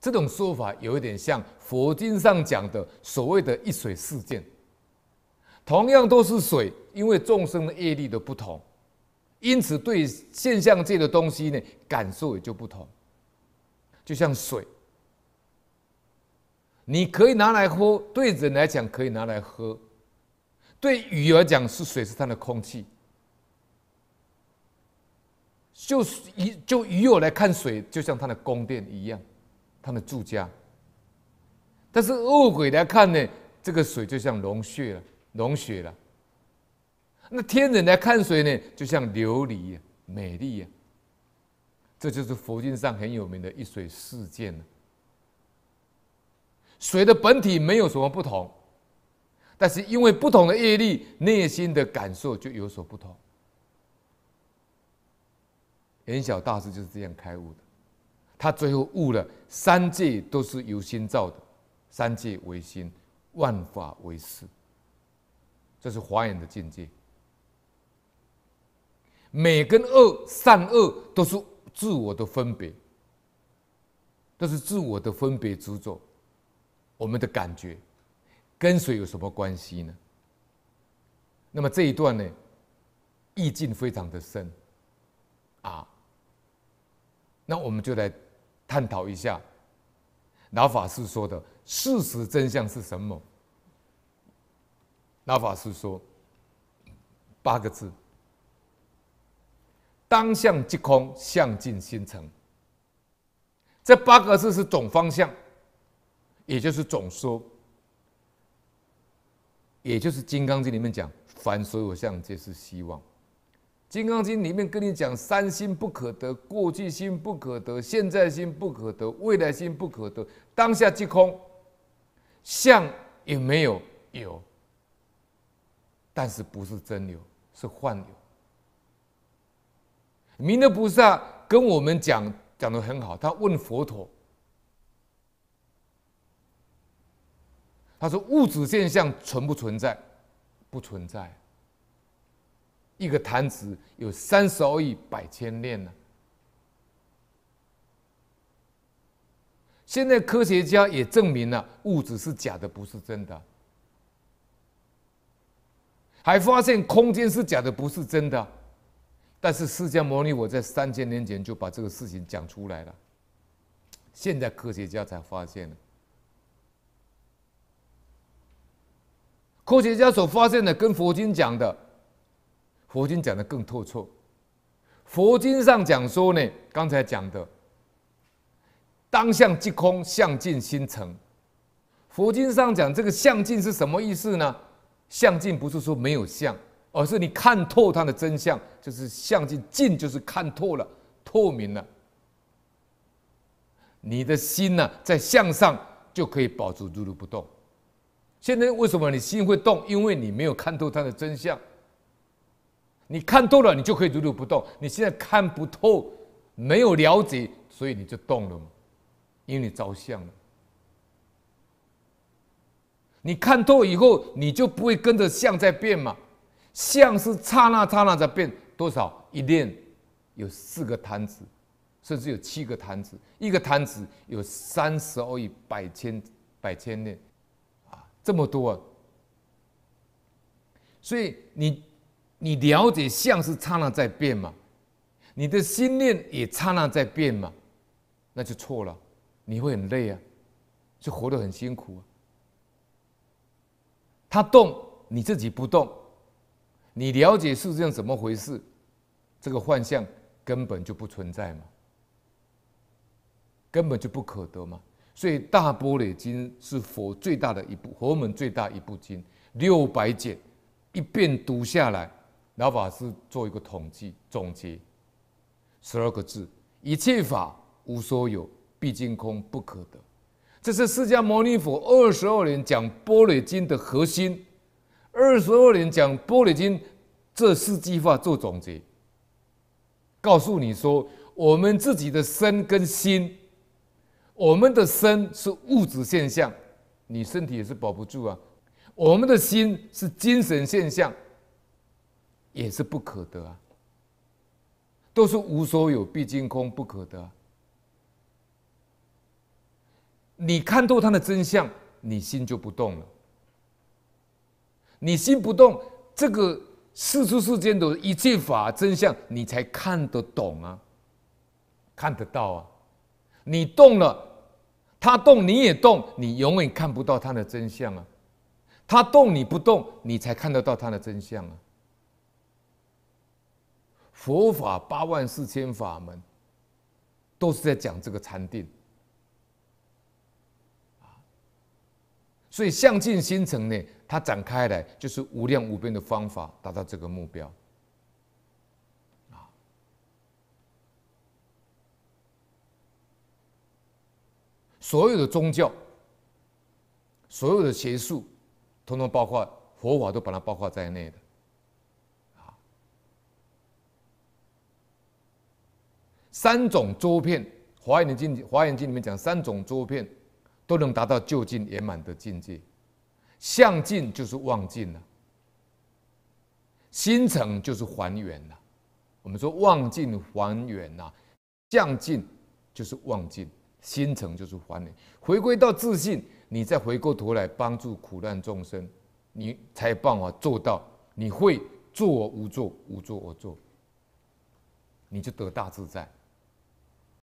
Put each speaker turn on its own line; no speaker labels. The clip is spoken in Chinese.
这种说法有一点像佛经上讲的所谓的“一水四件。同样都是水，因为众生的业力的不同，因此对现象界的东西呢感受也就不同。就像水，你可以拿来喝，对人来讲可以拿来喝，对鱼而讲是水是它的空气，就鱼就鱼而来看水，就像它的宫殿一样。他们住家，但是恶鬼来看呢，这个水就像龙血了，龙血了。那天人来看水呢，就像琉璃，美丽呀。这就是佛经上很有名的一水四见了。水的本体没有什么不同，但是因为不同的业力，内心的感受就有所不同。严小大师就是这样开悟的。他最后悟了，三界都是由心造的，三界为心，万法为事。这是华严的境界。美跟恶、善恶都是自我的分别，都是自我的分别之作。我们的感觉跟谁有什么关系呢？那么这一段呢，意境非常的深，啊，那我们就来。探讨一下，老法师说的事实真相是什么？老法师说八个字：“当相即空，相尽心成。”这八个字是总方向，也就是总说，也就是《金刚经》里面讲：“凡所有相，皆是希望”。《金刚经》里面跟你讲，三心不可得，过去心不可得，现在心不可得，未来心不可得，当下即空，相也没有有，但是不是真有，是幻有。弥勒菩萨跟我们讲讲的很好，他问佛陀，他说物质现象存不存在？不存在。一个坛子有三十二亿百千链呢。现在科学家也证明了物质是假的，不是真的，还发现空间是假的，不是真的。但是释迦牟尼我在三千年前就把这个事情讲出来了，现在科学家才发现了。科学家所发现的跟佛经讲的。佛经讲的更透彻，佛经上讲说呢，刚才讲的，当相即空，相尽心成。佛经上讲这个相尽是什么意思呢？相尽不是说没有相，而是你看透它的真相，就是相尽尽就是看透了，透明了。你的心呢，在向上就可以保住如不动。现在为什么你心会动？因为你没有看透它的真相。你看透了，你就可以如如不动。你现在看不透，没有了解，所以你就动了，因为你着相了。你看透以后，你就不会跟着相在变嘛。相是刹那刹那在变，多少一念有四个坛子，甚至有七个坛子，一个坛子有三十二亿百千百千念啊，这么多。所以你。你了解相是刹那在变嘛？你的心念也刹那在变嘛？那就错了，你会很累啊，就活得很辛苦。他动，你自己不动。你了解世界上怎么回事？这个幻象根本就不存在嘛，根本就不可得嘛。所以《大般璃经》是佛最大的一部，佛门最大一部经，六百卷，一遍读下来。老法师做一个统计总结，十二个字：一切法无所有，毕竟空不可得。这是释迦牟尼佛二十二年讲《波若经》的核心。二十二年讲《波若经》，这四句话做总结，告诉你说：我们自己的身跟心，我们的身是物质现象，你身体也是保不住啊；我们的心是精神现象。也是不可得啊，都是无所有，毕竟空不可得。你看透它的真相，你心就不动了。你心不动，这个世出世间的一切法真相，你才看得懂啊，看得到啊。你动了，他动你也动，你永远看不到他的真相啊。他动你不动，你才看得到他的真相啊。佛法八万四千法门，都是在讲这个禅定，啊，所以向尽心诚呢，它展开来就是无量无边的方法，达到这个目标，啊，所有的宗教，所有的邪术，通通包括佛法都把它包括在内的。三种周片，《华严经》《华严经》里面讲三种周片，都能达到就近圆满的境界。向尽就是望尽了，心诚就是还原了。我们说望尽还原呐，向尽就是望尽，心诚就是还原。回归到自信，你再回过头来帮助苦难众生，你才办法做到。你会做而无做，无做我做，你就得大自在。